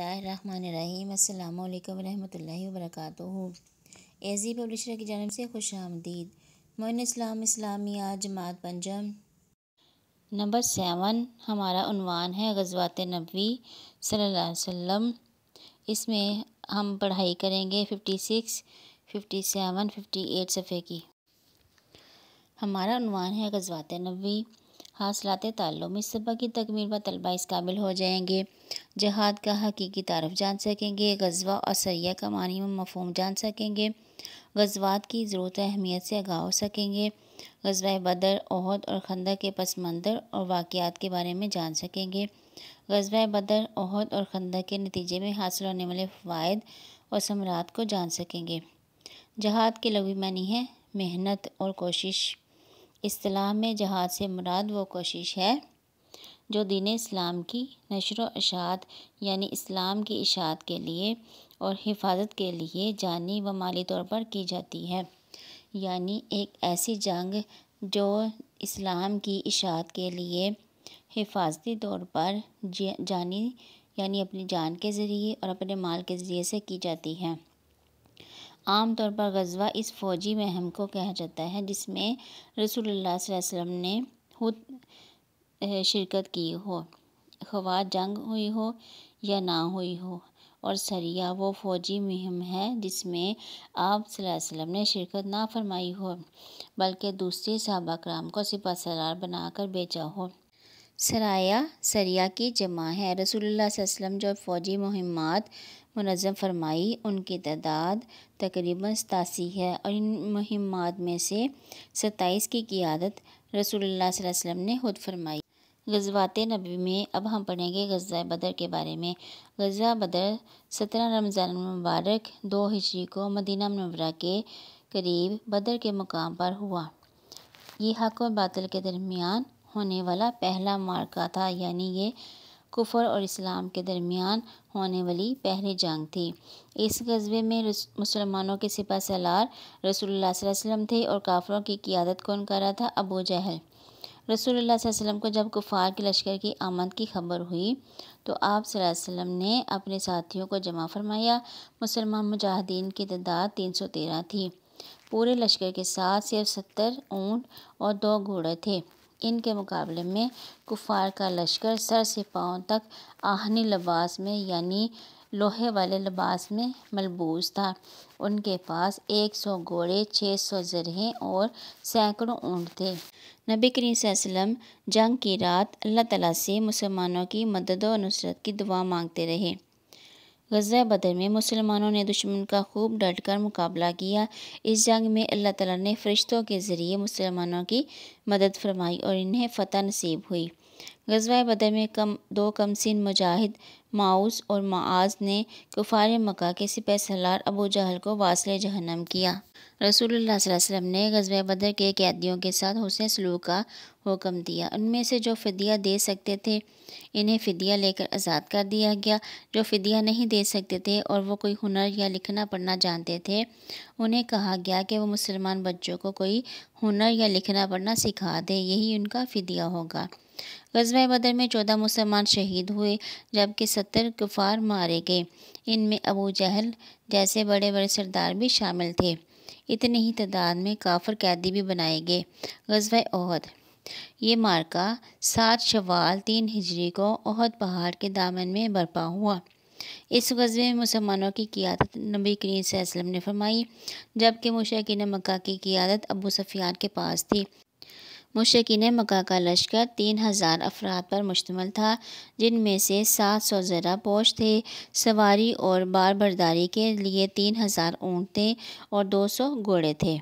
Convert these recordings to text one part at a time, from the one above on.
अस्सलाम वालेकुम रहमतुल्लाहि व एजी पब्लिशर की जानब से खुश आमदीद मोन इस्लाम इस्लामिया जमात पंजम नंबर सेवन हमारा उनवान है गजवात नबी सल्लल्लाहु अलैहि वसल्लम इसमें हम पढ़ाई करेंगे fifty six fifty seven fifty eight सफ़े की हमारा उनवान है गजवात नबी हासिलत ताल्लुम में सबक की तकमील व तलबा इस काबिल हो जाएंगे जहाद का हकीकी तारफ जान सकेंगे गजवा और सरिया का मानी में मफहम जान सकेंगे गजवात की ज़रूरत अहमियत से आगा हो सकेंगे गजवा बदर अहद और खंदा के पस मंज़र और वाक़ात के बारे में जान सकेंगे गजवा बदर अहद और खंदा के नतीजे में हासिल होने वाले फ़ायद और समरात को जान सकेंगे जहाद के लवी मानी है मेहनत और कोशिश इस्लाम में जहाद से मुराद वो कोशिश है जो दीन इस्लाम की नशर अशात यानी इस्लाम की इशात के लिए और हिफाजत के लिए जानी व माली तौर पर की जाती है यानी एक ऐसी जंग जो इस्लाम की इशात के लिए हिफाजती तौर पर जानी यानी अपनी जान के ज़रिए और अपने माल के ज़रिए से की जाती है आम तौर पर गजवा इस फ़ौजी महम को कहा जाता है जिसमें रसूलुल्लाह वसल्लम ने खुद शिरकत की हो खवा जंग हुई हो या ना हुई हो और सरिया वो फ़ौजी महम है जिसमें आप वसल्लम ने शिरकत ना फरमाई हो बल्कि दूसरे सहाबा कराम को सिपा सरार बनाकर बेचा हो सराया सरिया की जमा है रसूलुल्लाह वसल्लम जो फ़ौजी मुहिमात मनज़म फरमाई उनकी तादाद तकरीबन सतासी है और इन मुहिमात में से सत्ताईस की क़ियादत रसूल वसम ने खुद फरमाई गजवात नबी में अब हम पढ़ेंगे गज़ा बदर के बारे में गज़ा बदर सत्रह रमज़ान मुबारक दो हिजरी को मदीना मनवरा के करीब बदर के मुकाम पर हुआ ये हक और बादल के दरमियान होने वाला पहला मार्का था यानी ये कुफर और इस्लाम के दरमियान होने वाली पहली जंग थी इस गजबे में मुसलमानों के सिपा सलार रसोल्ला वसल्लम थे और काफरों की क्यादत कौन कर रहा था अबू जहल रसोल्ला वसल्लम को जब कुफार के लश्कर की आमद की खबर हुई तो आप वसल्लम ने अपने साथियों को जमा फरमाया मुसलमान मुजाहिदीन की तादाद तीन सौ तेरह थी पूरे लश्कर के साथ सिर्फ सत्तर ऊँट और दो घोड़े थे इनके मुकाबले में कुफ़ार का लश्कर सर से पाँव तक आहनी लबास में यानी लोहे वाले लबास में मलबूस था उनके पास एक सौ घोड़े छः सौ जरहे और सैकड़ों ऊँट थे नबी करीम जंग की रात अल्लाह ताला से मुसलमानों की मदद और नुसरत की दुआ मांगते रहे गज़ा बदर में मुसलमानों ने दुश्मन का खूब डट कर मुकाबला किया इस जंग में अल्लाह ताला ने फरिश्तों के ज़रिए मुसलमानों की मदद फरमाई और इन्हें फ़तह नसीब हुई गजवा बदर में कम दो कमसिन मुजाहिद माउस और माज ने कुफार मक्का के सिपह सलार अबू जहल को वासिल जहनम किया रसूल वसम ने गजब बदर के कैदियों के साथ हुसन सलूक का हुक्म दिया उनमें से जो फ़दिया दे सकते थे इन्हें फ़दिया लेकर आज़ाद कर दिया गया जो फ़दिया नहीं दे सकते थे और वो कोई हुनर या लिखना पढ़ना जानते थे उन्हें कहा गया कि वो मुसलमान बच्चों को कोई हुनर या लिखना पढ़ना सिखा दे यही उनका फ़दिया होगा गजबा बदर में चौदह मुसलमान शहीद हुए जबकि सत्तर कुफार मारे गए इनमें अबू जहल जैसे बड़े बड़े सरदार भी शामिल थे इतनी ही तादाद में काफर कैदी भी बनाए गए गजबा अहद ये मार्का सात शवाल तीन हिजरी को अहद पहाड़ के दामन में बर्पा हुआ इस गज़बे में मुसलमानों की क्यादत नबी करीम वसल्लम ने फरमाई जबकि मुशाकिन मक्का की क्यादत अबू सफियान के पास थी मुशकिन मक्का का लश्कर तीन हज़ार अफराद पर मुश्तमल था जिनमें से सात सौ ज़रा पोश थे सवारी और बार बरदारी के लिए तीन हज़ार ऊँट थे और दो सौ घोड़े थे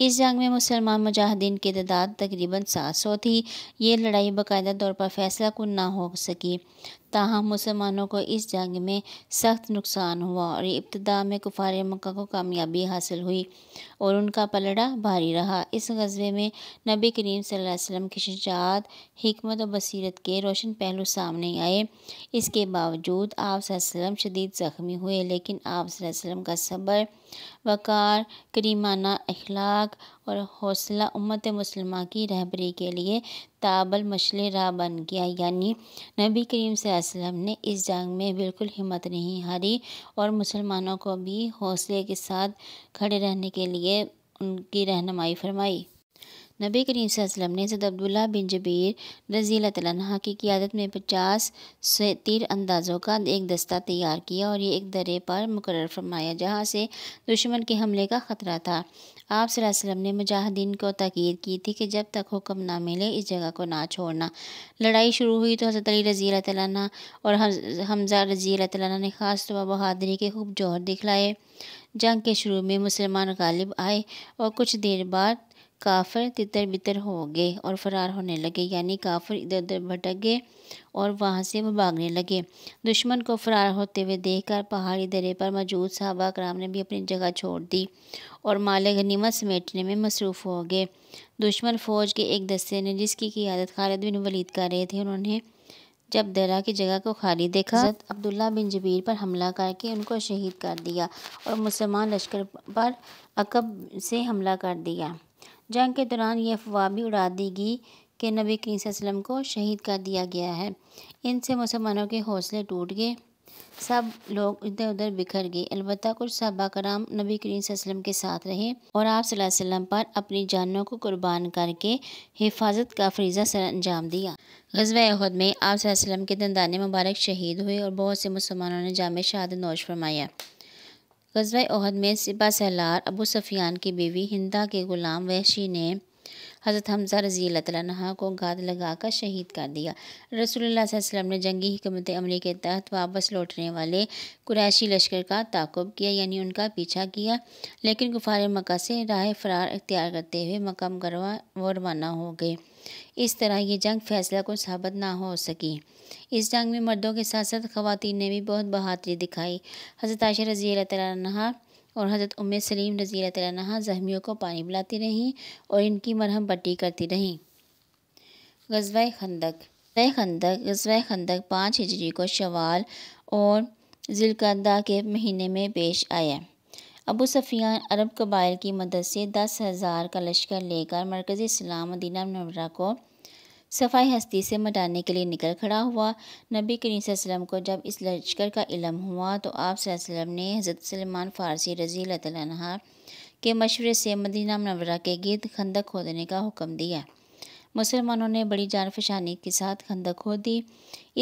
इस जंग में मुसलमान मुजाहिदीन की तादाद तकरीबन सात सौ थी ये लड़ाई बाकायदा तौर पर फैसला कन ना हो सकी ताहम मुसलमानों को इस जंग में सख्त नुकसान हुआ और इब्तदा में कुफार मक्का को कामयाबी हासिल हुई और उनका पलड़ा भारी रहा इस गजबे में नबी करीम वसल्लम की शजात हमत और बसीरत के रोशन पहलू सामने आए इसके बावजूद आप शदीद ज़ख्मी हुए लेकिन आप का सब्र वक़ार करीमाना अखलाक अखलाक और हौसला उम्मत मुसलम की रहबरी के लिए ताबल मछले राह बन गया यानी नबी करीम सेम ने इस जंग में बिल्कुल हिम्मत नहीं हारी और मुसलमानों को भी हौसले के साथ खड़े रहने के लिए उनकी रहनुमाई फरमाई नबी करीम वसल्लम ने सद अब्दुल्ला बिन जबीर रज़ी तह की क़्यादत में पचास से तीर अंदाज़ों का एक दस्ता तैयार किया और ये एक दरे पर मुकर फरमाया जहाँ से दुश्मन के हमले का ख़तरा था आप सलाम ने मुजाहिदीन को तकीद की थी कि जब तक हुक्म ना मिले इस जगह को ना छोड़ना लड़ाई शुरू हुई तो हज़रत अली रज़ी तह और हमजा रज़ी तह ने ख़ास तौर बहादरी के खूब जौहर दिखलाए जंग के शुरू में मुसलमान गालिब आए और कुछ देर बाद काफर तितर बितर हो गए और फ़रार होने लगे यानी काफर इधर उधर भटक गए और वहाँ से वो भागने लगे दुश्मन को फ़रार होते हुए देखकर पहाड़ी दरे पर मौजूद साहबा कराम ने भी अपनी जगह छोड़ दी और माल गनीमत समेटने में मसरूफ़ हो गए दुश्मन फ़ौज के एक दस्ते ने जिसकी क्यादत खालिद बिन वलीद कर रहे थे उन्होंने जब दरा की जगह को खाली देखा अब्दुल्ला बिन जबीर पर हमला करके उनको शहीद कर दिया और मुसलमान लश्कर पर अकब से हमला कर दिया जंग के दौरान ये अफवाह भी उड़ा दी गई कि नबी करीम वसम को शहीद कर दिया गया है इनसे मुसलमानों के हौसले टूट गए सब लोग इधर उधर बिखर गए अलबत् कुछ सहाबा कराम नबी करीम वसम के साथ रहे और आप वसल्लम पर अपनी जानों को कुर्बान करके हिफाजत का फरीजा सर अंजाम दिया गजवाहद में आप वसल्लम के दंदान मुबारक शहीद हुए और बहुत से मुसलमानों ने जाम शहादत नौश फरमाया गजवा अहद में सिबा सैलार अबू सफियान की बीवी हिंदा के ग़ुलाम वहशी ने हज़रत हमजा रजील तह को गाद लगाकर शहीद कर दिया रसूल वसम ने जंगी हमत अमली के तहत वापस लौटने वाले कुरैशी लश्कर का ताकुब किया यानी उनका पीछा किया लेकिन गुफार मक्का से राह फरार अख्तियार करते हुए मकम गरवा वो रवाना हो गए इस तरह ये जंग फैसला को साबित ना हो सकी इस जंग में मर्दों के साथ साथ खुवान ने भी बहुत बहादरी दिखाई हजरत आशा रज़ी तहा और हज़रत उम सलीम रज़ी तला ज़ख्मियों को पानी पिलाती रहीं और इनकी मरहम पट्टी करती रहीं गजवा खंदक खंदक गजवा खंदक पाँच हिजरी को शवाल और जिलकदा के महीने में पेश आया अबू सफियान अरब कबाइल की मदद से दस हज़ार का लश्कर लेकर मरकज़ी इस्लाम मदीना मनवरा को सफाई हस्ती से मटाने के लिए निकल खड़ा हुआ नबी करीम को जब इस लश्कर का इलम हुआ तो आप वसल्लम ने हज़रत सलमान फ़ारसी रज़ी तहा के मशवरे से मदीना मनवरा के गिरद खंदक खोदने का हुक्म दिया मुसलमानों ने बड़ी जानफशानी के साथ खंदक खोद दी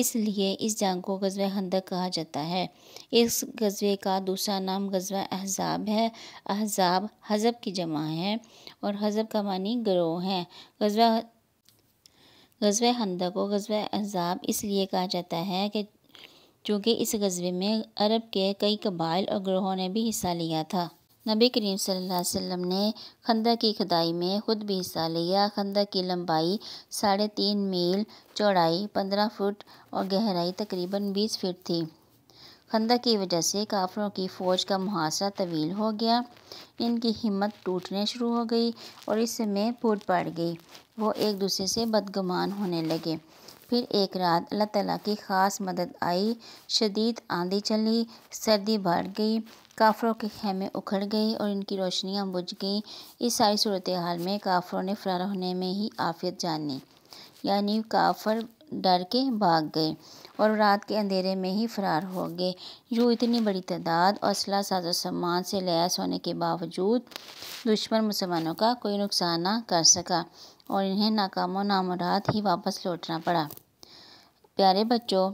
इसलिए इस जंग को गजब खंदक कहा जाता है इस गजबे का दूसरा नाम गजब अहजाब है अहजाब हजब की जमा है और हजब का मानी ग्रोह है गजबा गज़ब हंदा को गज़ब अजाब इसलिए कहा जाता है कि चूँकि इस गज़बे में अरब के कई कबाइल और ग्रोहों ने भी हिस्सा लिया था नबी करीम सल्लल्लाहु अलैहि वसल्लम ने खंदा की खुदाई में ख़ुद भी हिस्सा लिया खंदा की लंबाई साढ़े तीन मील चौड़ाई पंद्रह फुट और गहराई तकरीबन बीस फीट थी खंदा की वजह से काफरों की फ़ौज का मुहासरा तवील हो गया इनकी हिम्मत टूटने शुरू हो गई और इस समय फूट पड़ गई वो एक दूसरे से बदगुमान होने लगे फिर एक रात अल्लाह तला की ख़ास मदद आई शदीद आंधी चली सर्दी बढ़ गई काफरों के खेमे उखड़ गए और इनकी रोशनियां बुझ गईं इस सारी सूरत हाल में काफरों ने फरार होने में ही आफियत जानी यानी काफर डर के भाग गए और रात के अंधेरे में ही फरार हो गए यूँ इतनी बड़ी तादाद और असला साजो सामान से लैस होने के बावजूद दुश्मन मुसलमानों का कोई नुकसान ना कर सका और इन्हें नाकामो नामुराद ही वापस लौटना पड़ा प्यारे बच्चों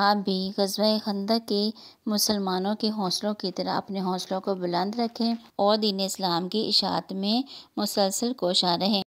आप भी गजब खंदा के मुसलमानों के हौसलों की तरह अपने हौसलों को बुलंद रखें और दीन इस्लाम की इशात में मुसलसल कोशा रहें